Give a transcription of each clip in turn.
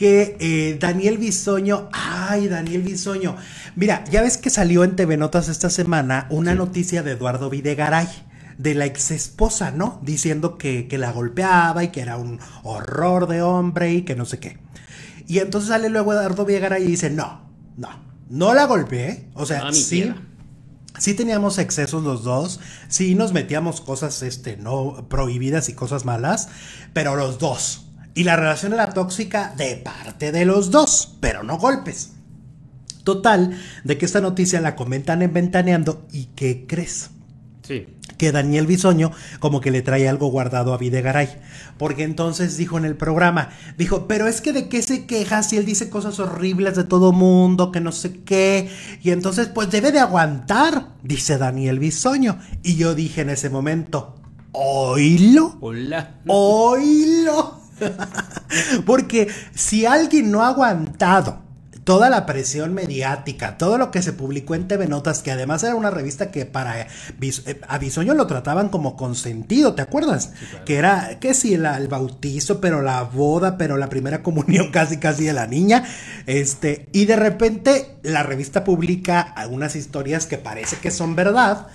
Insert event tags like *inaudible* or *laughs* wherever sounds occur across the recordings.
que eh, Daniel Bisoño, ay, Daniel Bisoño, mira, ya ves que salió en TV Notas esta semana una noticia de Eduardo Videgaray de la ex esposa, ¿no? Diciendo que, la golpeaba y que era un horror de hombre y que no sé qué. Y entonces sale luego Eduardo Videgaray y dice, no, no, no la golpeé. O sea, ah, sí, sí teníamos excesos los dos, sí nos metíamos cosas, este, no prohibidas y cosas malas, pero los dos. Y la relación era tóxica de parte de los dos, pero no golpes. Total, de que esta noticia la comentan en Ventaneando y ¿qué crees? Sí. Que Daniel Bisoño como que le trae algo guardado a Videgaray. Porque entonces dijo en el programa, dijo, pero es que de qué se queja si él dice cosas horribles de todo mundo, que no sé qué. Y entonces pues debe de aguantar, dice Daniel Bisoño. Y yo dije en ese momento, oílo. Hola. Oílo. *laughs* Porque si alguien no ha aguantado toda la presión mediática, todo lo que se publicó en TV Notas, que además era una revista que para eh, eh, a Bisoño lo trataban como consentido, ¿te acuerdas? Que era, que si el bautizo, pero la boda, pero la primera *laughs* comunión casi casi de la niña, este, y de repente la revista publica algunas historias que parece que son verdad,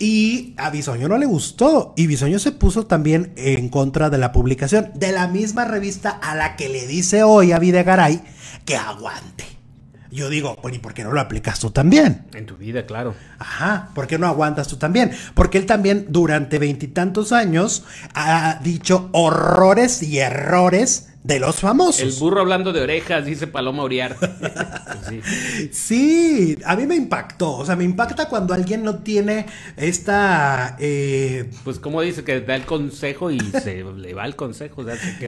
y a Bisoño no le gustó. Y Bisoño se puso también en contra de la publicación de la misma revista a la que le dice hoy a Videgaray que aguante. Yo digo, bueno, ¿y por qué no lo aplicas tú también? En tu vida, claro. Ajá, ¿por qué no aguantas tú también? Porque él también durante veintitantos años ha dicho horrores y errores de los famosos. El burro hablando de orejas, dice Paloma Uriarte. *laughs* Pues sí. a mí me impactó. O sea, me impacta cuando alguien no tiene esta. Eh, pues, como dice que da el consejo y se le va el consejo. O sea,